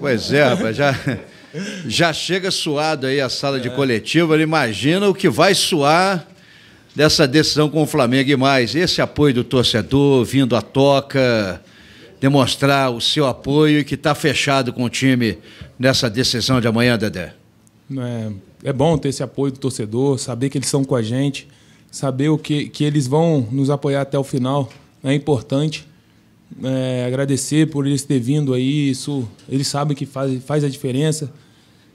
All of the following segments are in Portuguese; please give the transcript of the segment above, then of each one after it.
Pois é, rapaz, já, já chega suado aí a sala de coletiva, imagina o que vai suar dessa decisão com o Flamengo e mais. Esse apoio do torcedor vindo à toca, demonstrar o seu apoio e que está fechado com o time nessa decisão de amanhã, Dedé. É, é bom ter esse apoio do torcedor, saber que eles estão com a gente, saber o que, que eles vão nos apoiar até o final, é importante é, agradecer por eles ter vindo aí. Isso, eles sabem que faz, faz a diferença.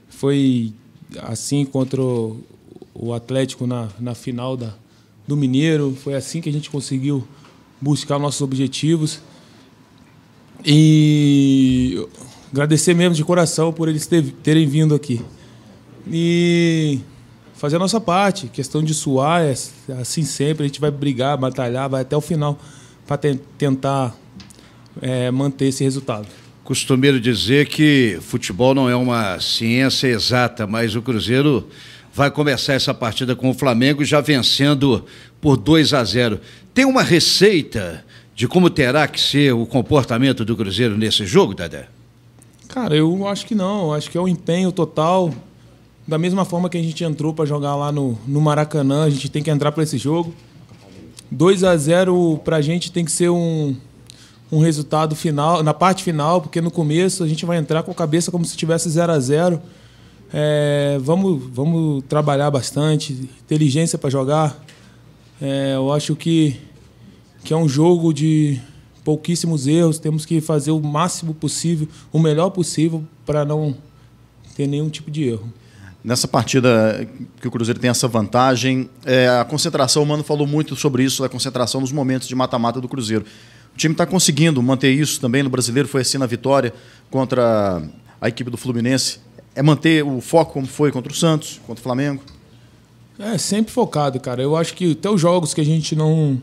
Foi assim contra o, o Atlético na, na final da, do Mineiro. Foi assim que a gente conseguiu buscar nossos objetivos. E agradecer mesmo de coração por eles ter, terem vindo aqui. E fazer a nossa parte, questão de suar, é assim sempre, a gente vai brigar, batalhar, vai até o final para tentar é, manter esse resultado. Costumeiro dizer que futebol não é uma ciência exata, mas o Cruzeiro vai começar essa partida com o Flamengo já vencendo por 2 a 0. Tem uma receita de como terá que ser o comportamento do Cruzeiro nesse jogo, Dadé? Cara, eu acho que não. Eu acho que é o empenho total. Da mesma forma que a gente entrou para jogar lá no, no Maracanã, a gente tem que entrar para esse jogo. 2 a 0 para a gente tem que ser um, um resultado final, na parte final, porque no começo a gente vai entrar com a cabeça como se tivesse 0 a 0 é, vamos, vamos trabalhar bastante, inteligência para jogar. É, eu acho que, que é um jogo de pouquíssimos erros, temos que fazer o máximo possível, o melhor possível para não ter nenhum tipo de erro. Nessa partida que o Cruzeiro tem essa vantagem, é, a concentração, o Mano falou muito sobre isso, a concentração nos momentos de mata-mata do Cruzeiro. O time está conseguindo manter isso também no brasileiro, foi assim na vitória contra a equipe do Fluminense. É manter o foco como foi contra o Santos, contra o Flamengo? É, sempre focado, cara. Eu acho que até os jogos que a gente não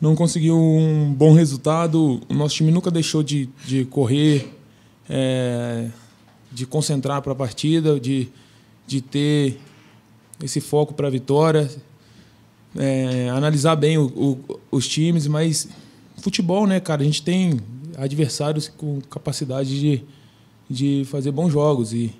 não conseguiu um bom resultado, o nosso time nunca deixou de, de correr, é, de concentrar para a partida, de, de ter esse foco para a vitória, é, analisar bem o, o, os times, mas futebol, né, cara? A gente tem adversários com capacidade de, de fazer bons jogos. E,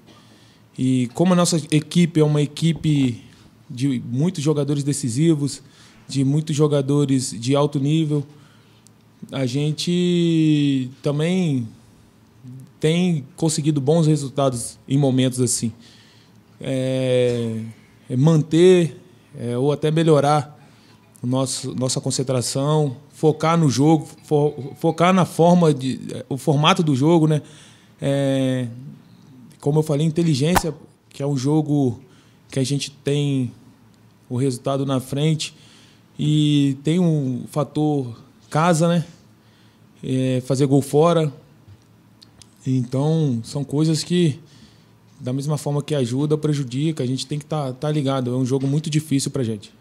e como a nossa equipe é uma equipe de muitos jogadores decisivos, de muitos jogadores de alto nível, a gente também tem conseguido bons resultados em momentos assim. É, é manter é, ou até melhorar nosso, nossa concentração, focar no jogo, fo focar na forma de, é, o formato do jogo, né? É, como eu falei, inteligência, que é um jogo que a gente tem o resultado na frente e tem um fator casa, né? É, fazer gol fora. Então são coisas que da mesma forma que ajuda, prejudica. A gente tem que estar tá, tá ligado. É um jogo muito difícil para gente.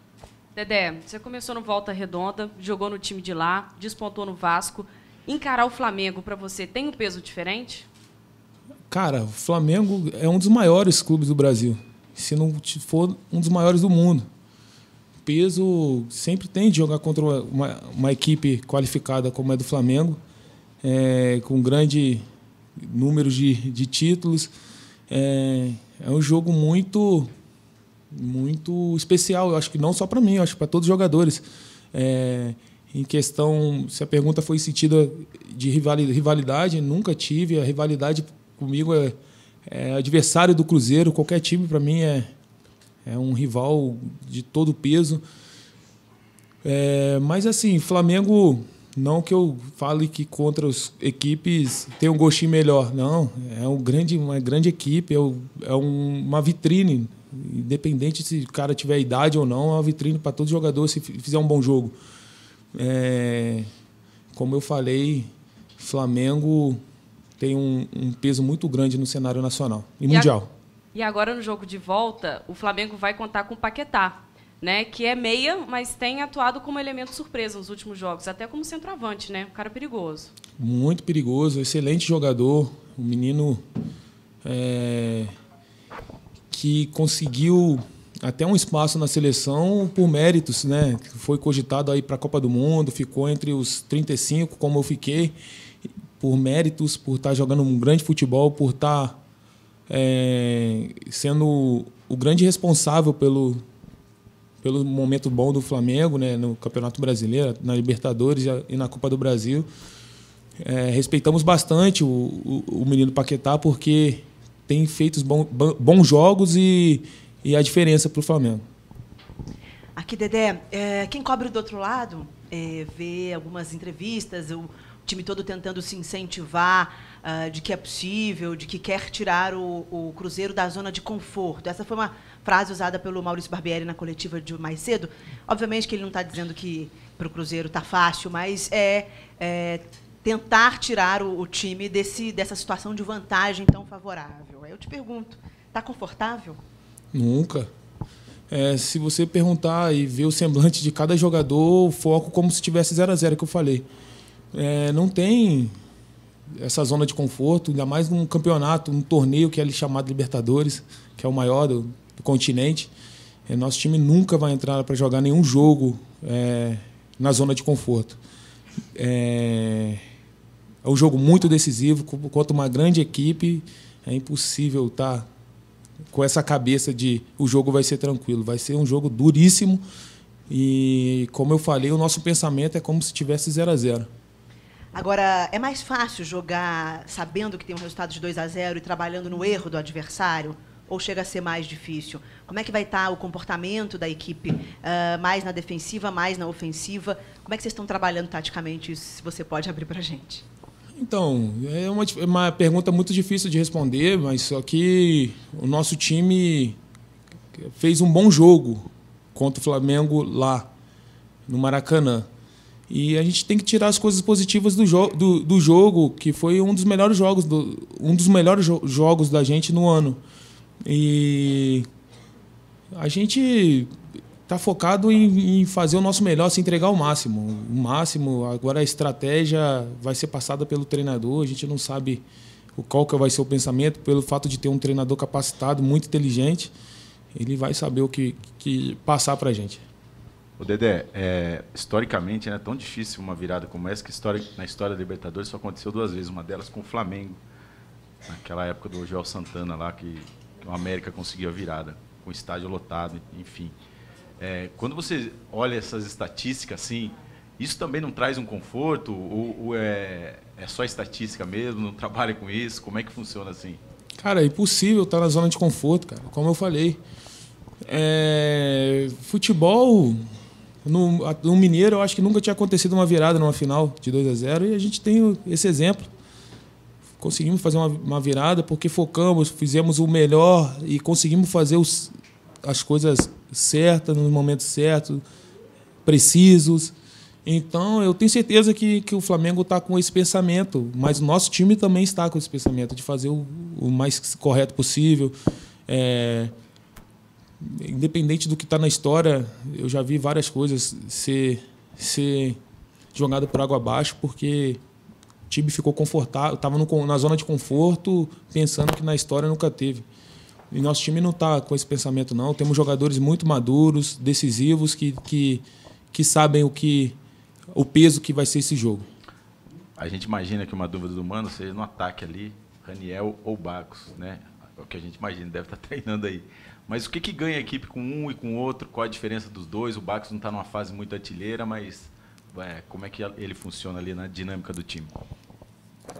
Dedé, você começou no Volta Redonda, jogou no time de lá, despontou no Vasco. Encarar o Flamengo para você tem um peso diferente? Cara, o Flamengo é um dos maiores clubes do Brasil. Se não for um dos maiores do mundo. Peso sempre tem de jogar contra uma, uma equipe qualificada como é do Flamengo, é, com grande número de, de títulos. É, é um jogo muito muito especial, eu acho que não só para mim, eu acho que para todos os jogadores. É, em questão, se a pergunta foi sentida de rivalidade, nunca tive. A rivalidade comigo é, é adversário do Cruzeiro, qualquer time para mim é, é um rival de todo peso. É, mas assim, Flamengo, não que eu fale que contra as equipes tem um gostinho melhor, não. É um grande, uma grande equipe, é, é um, é uma vitrine. Independente se o cara tiver idade ou não, é uma vitrine para todo jogador se fizer um bom jogo. É, como eu falei, Flamengo tem um, um, peso muito grande no cenário nacional e, e mundial. A, e agora no jogo de volta, o Flamengo vai contar com o Paquetá, né? Que é meia, mas tem atuado como elemento surpresa nos últimos jogos, até como centroavante, né? Um cara perigoso. Muito perigoso, excelente jogador. O menino é, que conseguiu até um espaço na seleção por méritos, né? Foi cogitado aí para a Copa do Mundo, ficou entre os 35, como eu fiquei, por méritos, por estar tá jogando um grande futebol, por estar tá, é, sendo o grande responsável pelo pelo momento bom do Flamengo, né, no Campeonato Brasileiro, na Libertadores e na Copa do Brasil. É, respeitamos bastante o, o, o menino Paquetá porque tem feito bons, bons jogos e, e a diferença para o Flamengo. Aqui, Dedé, é, quem cobre do outro lado é, vê algumas entrevistas, o time todo tentando se incentivar uh, de que é possível, de que quer tirar o, o Cruzeiro da zona de conforto. Essa foi uma frase usada pelo Maurício Barbieri na coletiva de mais cedo. Obviamente que ele não está dizendo que para o Cruzeiro está fácil, mas é, é tentar tirar o, o time desse, dessa situação de vantagem tão favorável. Eu te pergunto, está confortável? Nunca. É, se você perguntar e ver o semblante de cada jogador, o foco como se tivesse 0 a 0 que eu falei. É, não tem essa zona de conforto, ainda mais num campeonato, num torneio que é chamado Libertadores, que é o maior do, do continente. É, nosso time nunca vai entrar para jogar nenhum jogo é, na zona de conforto. É, é um jogo muito decisivo contra uma grande equipe. É impossível estar tá com essa cabeça de o jogo vai ser tranquilo. Vai ser um jogo duríssimo. E como eu falei, o nosso pensamento é como se tivesse 0 a 0 Agora, é mais fácil jogar sabendo que tem um resultado de 2 a 0 e trabalhando no erro do adversário? Ou chega a ser mais difícil? Como é que vai estar tá o comportamento da equipe? Uh, mais na defensiva, mais na ofensiva? Como é que vocês estão trabalhando taticamente isso, se você pode abrir para a gente? Então, é uma, é uma pergunta muito difícil de responder, mas só que o nosso time fez um bom jogo contra o Flamengo lá, no Maracanã. E a gente tem que tirar as coisas positivas do, jo do, do jogo, que foi um dos melhores jogos, do, um dos melhores jo jogos da gente no ano. E a gente tá focado em, em, fazer o nosso melhor, se entregar ao máximo. O máximo, agora a estratégia vai ser passada pelo treinador, a gente não sabe o qual que vai ser o pensamento, pelo fato de ter um treinador capacitado, muito inteligente, ele vai saber o que, que passar para a gente. O Dedé, é, historicamente é né, tão difícil uma virada como essa, que história, na história da Libertadores só aconteceu duas vezes, uma delas com o Flamengo, naquela época do Joel Santana lá, que o América conseguiu a virada, com o estádio lotado, enfim. É, quando você olha essas estatísticas assim, isso também não traz um conforto? Ou, ou é, é, só estatística mesmo? Não trabalha com isso? Como é que funciona assim? Cara, é impossível estar na zona de conforto, cara. Como eu falei, é, futebol no, no, Mineiro eu acho que nunca tinha acontecido uma virada numa final de 2 a 0 e a gente tem esse exemplo. Conseguimos fazer uma, uma virada porque focamos, fizemos o melhor e conseguimos fazer os, as coisas certas, nos momentos certos, precisos. Então, eu tenho certeza que, que o Flamengo está com esse pensamento, mas o nosso time também está com esse pensamento de fazer o, o mais correto possível. É, independente do que está na história, eu já vi várias coisas ser, ser jogado por água abaixo, porque o time ficou confortável, estava na zona de conforto, pensando que na história nunca teve. E nosso time não está com esse pensamento, não. Temos jogadores muito maduros, decisivos, que, que, que sabem o que o peso que vai ser esse jogo. A gente imagina que uma dúvida do Mano seja no ataque ali, Raniel ou Bacos, né? É o que a gente imagina, deve estar tá treinando aí. Mas o que, que ganha a equipe com um e com o outro? Qual a diferença dos dois? O Bacos não está numa fase muito artilheira, mas é, como é que ele funciona ali na dinâmica do time?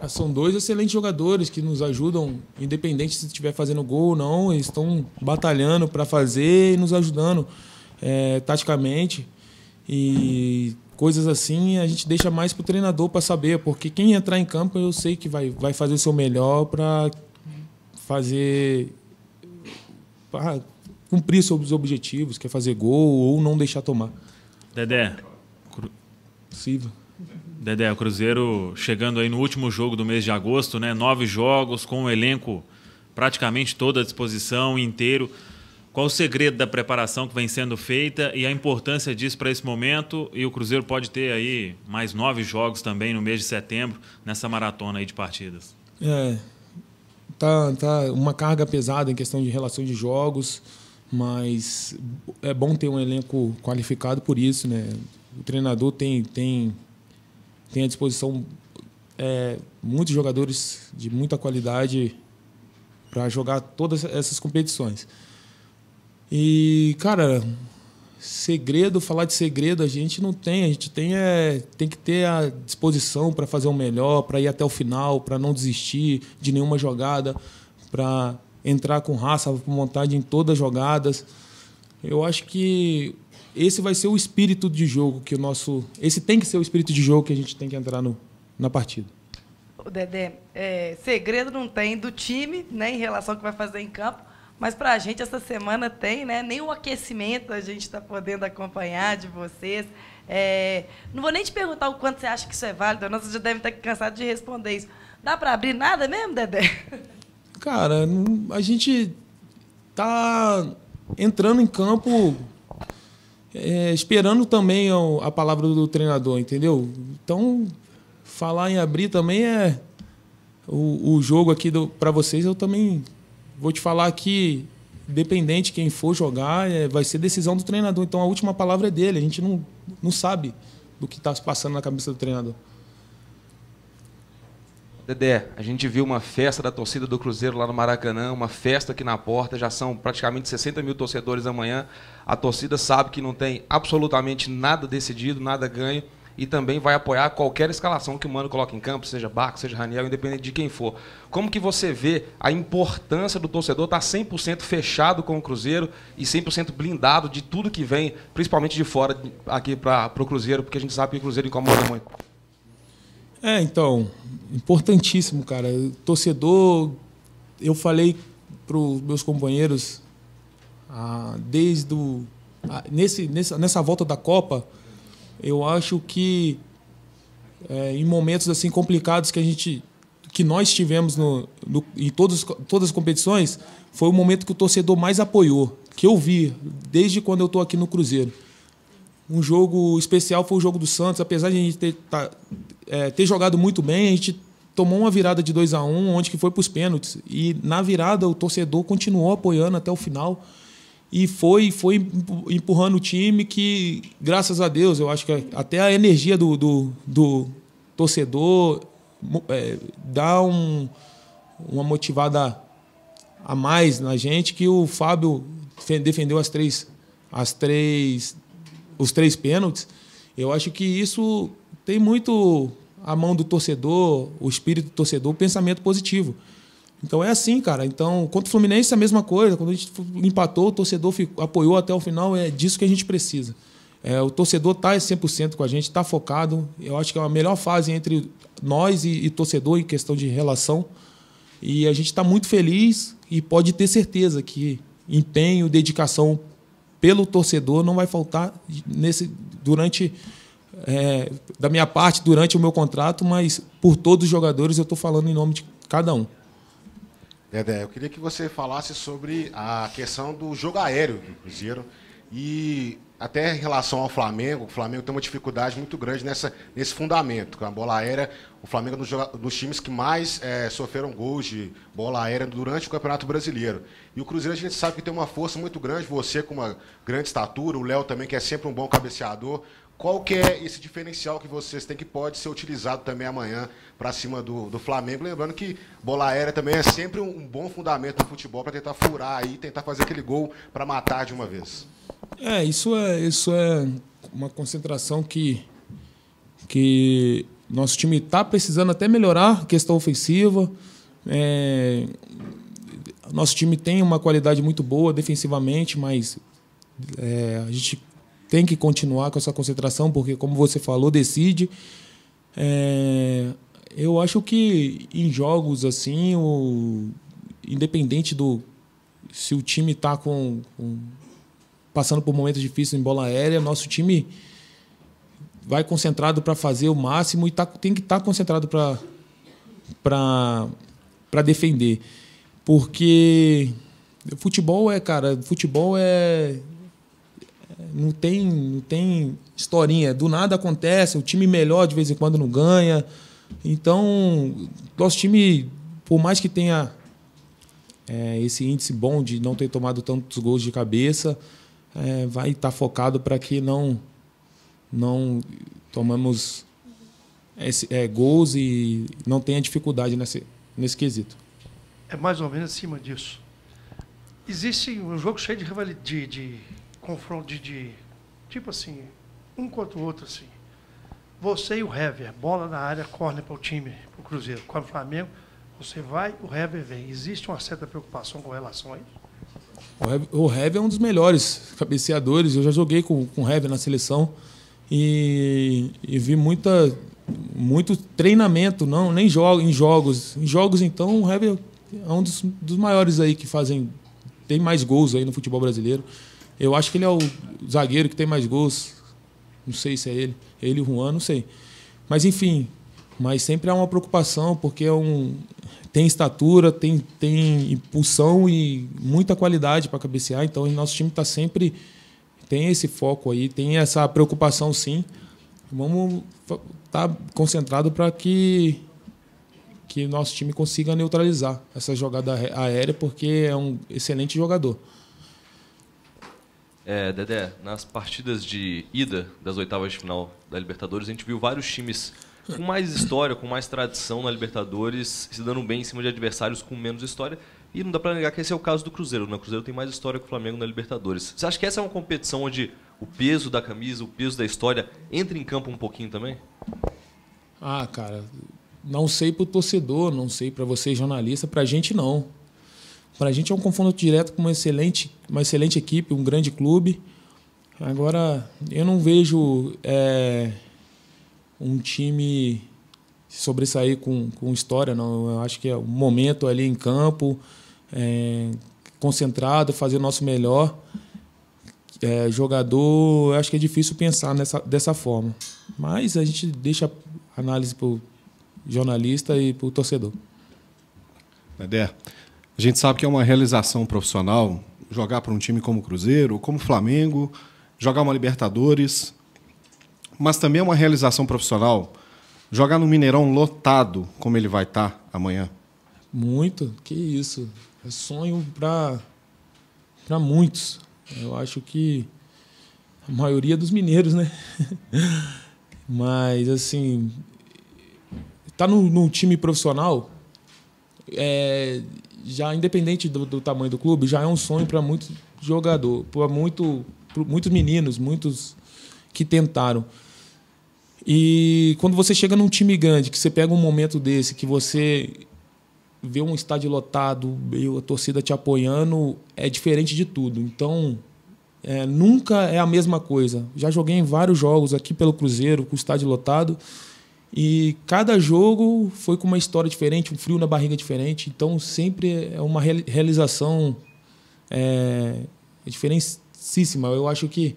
Ah, são dois excelentes jogadores que nos ajudam, independente se estiver fazendo gol ou não, eles estão batalhando para fazer e nos ajudando é, taticamente. E coisas assim a gente deixa mais para o treinador para saber, porque quem entrar em campo eu sei que vai, vai fazer o seu melhor para fazer. Pra cumprir seus objetivos, quer é fazer gol ou não deixar tomar. Dedé, Silva. Dedé, o Cruzeiro chegando aí no último jogo do mês de agosto, né? Nove jogos, com o elenco praticamente todo à disposição, inteiro. Qual o segredo da preparação que vem sendo feita e a importância disso para esse momento? E o Cruzeiro pode ter aí mais nove jogos também no mês de setembro, nessa maratona aí de partidas. É, tá, tá uma carga pesada em questão de relação de jogos, mas é bom ter um elenco qualificado por isso, né? O treinador tem, tem tem à disposição é, muitos jogadores de muita qualidade para jogar todas essas competições. E, cara, segredo, falar de segredo a gente não tem. A gente tem, é, tem que ter a disposição para fazer o melhor, para ir até o final, para não desistir de nenhuma jogada, para entrar com raça, com vontade em todas as jogadas. Eu acho que esse vai ser o espírito de jogo que o nosso. Esse tem que ser o espírito de jogo que a gente tem que entrar no, na partida. O Dedé, é, segredo não tem do time, né, em relação ao que vai fazer em campo, mas para a gente essa semana tem, né? Nem o aquecimento a gente está podendo acompanhar de vocês. É, não vou nem te perguntar o quanto você acha que isso é válido, nós já deve estar cansado de responder isso. Dá para abrir nada mesmo, Dedé? Cara, a gente tá entrando em campo é, esperando também a palavra do treinador, entendeu? Então, falar em abrir também é. O, o jogo aqui para vocês, eu também vou te falar que, dependente de quem for jogar, é, vai ser decisão do treinador. Então, a última palavra é dele. A gente não, não sabe do que está se passando na cabeça do treinador. Dedé, a gente viu uma festa da torcida do Cruzeiro lá no Maracanã, uma festa aqui na porta, já são praticamente 60 mil torcedores amanhã. A torcida sabe que não tem absolutamente nada decidido, nada ganho e também vai apoiar qualquer escalação que o Mano coloque em campo, seja Barco, seja Raniel, independente de quem for. Como que você vê a importância do torcedor tá estar 100% fechado com o Cruzeiro e 100% blindado de tudo que vem, principalmente de fora aqui para o Cruzeiro, porque a gente sabe que o Cruzeiro incomoda muito. É, então, importantíssimo, cara. Torcedor, eu falei para os meus companheiros ah, desde o, ah, nesse, nessa, nessa volta da Copa, eu acho que é, em momentos assim complicados que a gente que nós tivemos no, no, em todos, todas as competições foi o momento que o torcedor mais apoiou, que eu vi desde quando eu estou aqui no Cruzeiro. Um jogo especial foi o jogo do Santos, apesar de a gente ter, tá, é, ter jogado muito bem, a gente tomou uma virada de 2 a 1 um, onde que foi para os pênaltis. E na virada o torcedor continuou apoiando até o final e foi foi empurrando o time que, graças a Deus, eu acho que até a energia do, do, do torcedor é, dá um, uma motivada a mais na gente que o Fábio defendeu as três as três os três pênaltis. Eu acho que isso tem muito a mão do torcedor, o espírito do torcedor, o pensamento positivo. Então é assim, cara. Então, contra o Fluminense é a mesma coisa. Quando a gente empatou, o torcedor ficou, apoiou até o final, é disso que a gente precisa. É, o torcedor está 100% com a gente, está focado. Eu acho que é a melhor fase entre nós e, e torcedor em questão de relação. E a gente está muito feliz e pode ter certeza que empenho, dedicação pelo torcedor não vai faltar nesse durante é, da minha parte durante o meu contrato, mas por todos os jogadores eu estou falando em nome de cada um. Dedé, eu queria que você falasse sobre a questão do jogo aéreo do Cruzeiro e até em relação ao Flamengo, o Flamengo tem uma dificuldade muito grande nessa, nesse fundamento. Com a bola aérea, o Flamengo é um dos, dos times que mais é, sofreram gols de bola aérea durante o Campeonato Brasileiro. E o Cruzeiro a gente sabe que tem uma força muito grande, você com uma grande estatura, o Léo também, que é sempre um bom cabeceador. Qual que é esse diferencial que vocês têm que pode ser utilizado também amanhã para cima do, do Flamengo? Lembrando que bola aérea também é sempre um, bom fundamento do futebol para tentar furar e tentar fazer aquele gol para matar de uma vez. É, isso é, isso é uma concentração que, que nosso time está precisando até melhorar a questão ofensiva. É, nosso time tem uma qualidade muito boa defensivamente, mas é, a gente tem que continuar com essa concentração, porque, como você falou, decide. É, eu acho que em jogos assim, o, independente do se o time está com, com, passando por momentos difíceis em bola aérea, nosso time vai concentrado para fazer o máximo e tá, tem que estar tá concentrado para para defender. Porque futebol é, cara, futebol é não tem, não tem historinha. Do nada acontece, o time melhor de vez em quando não ganha. Então, nosso time, por mais que tenha é, esse índice bom de não ter tomado tantos gols de cabeça, é, vai estar tá focado para que não, não tomamos esse, é, gols e não tenha dificuldade nesse, nesse quesito. É mais ou menos acima disso. Existe um jogo cheio de, de, de confronto de, de, tipo assim, um contra o outro assim. Você e o Hever, bola na área, corner para o time, para o Cruzeiro, para o Flamengo, você vai, o Hever vem. Existe uma certa preocupação com relação a isso? O Hever é um dos melhores cabeceadores. Eu já joguei com, com o Hever na seleção e, e vi muita, muito treinamento, não, nem jogo, em jogos. Em jogos, então, o Hever é um dos, dos maiores aí que fazem. Tem mais gols aí no futebol brasileiro. Eu acho que ele é o zagueiro que tem mais gols. Não sei se é ele. É ele, o Juan, não sei. Mas, enfim. Mas sempre há uma preocupação, porque é um, tem estatura, tem, tem impulsão e muita qualidade para cabecear. Então, o nosso time está sempre. Tem esse foco aí, tem essa preocupação, sim. Vamos estar tá concentrado para que que nosso time consiga neutralizar essa jogada aérea, porque é um excelente jogador. É, Dedé, nas partidas de ida das oitavas de final da Libertadores, a gente viu vários times com mais história, com mais tradição na Libertadores, se dando bem em cima de adversários com menos história. E não dá para negar que esse é o caso do Cruzeiro. Né? O Cruzeiro tem mais história que o Flamengo na Libertadores. Você acha que essa é uma competição onde o peso da camisa, o peso da história entra em campo um pouquinho também? Ah, cara, não sei para o torcedor, não sei para vocês jornalista, para a gente não. Para a gente é um confronto direto com uma excelente, uma excelente equipe, um grande clube. Agora, eu não vejo é, um time sobressair com, com história, não. Eu acho que é o um momento ali em campo, é, concentrado, fazer o nosso melhor. É, jogador, eu acho que é difícil pensar nessa, dessa forma. Mas a gente deixa a análise para o jornalista e para o torcedor. Dedé, gente sabe que é uma realização profissional jogar para um time como o Cruzeiro, como o Flamengo, jogar uma Libertadores, mas também é uma realização profissional jogar no Mineirão lotado, como ele vai estar tá amanhã. Muito, que isso. É sonho para para muitos. Eu acho que a maioria dos mineiros, né? Mas assim, tá no num time profissional é, já independente do, do tamanho do clube, já é um sonho para muitos jogador, para muito, muitos meninos, muitos que tentaram. E quando você chega num time grande, que você pega um momento desse, que você vê um estádio lotado, a torcida te apoiando, é diferente de tudo. Então, é, nunca é a mesma coisa. Já joguei em vários jogos aqui pelo Cruzeiro, com o estádio lotado, e cada jogo foi com uma história diferente, um frio na barriga diferente. Então sempre é uma realização é, diferencíssima. Eu acho que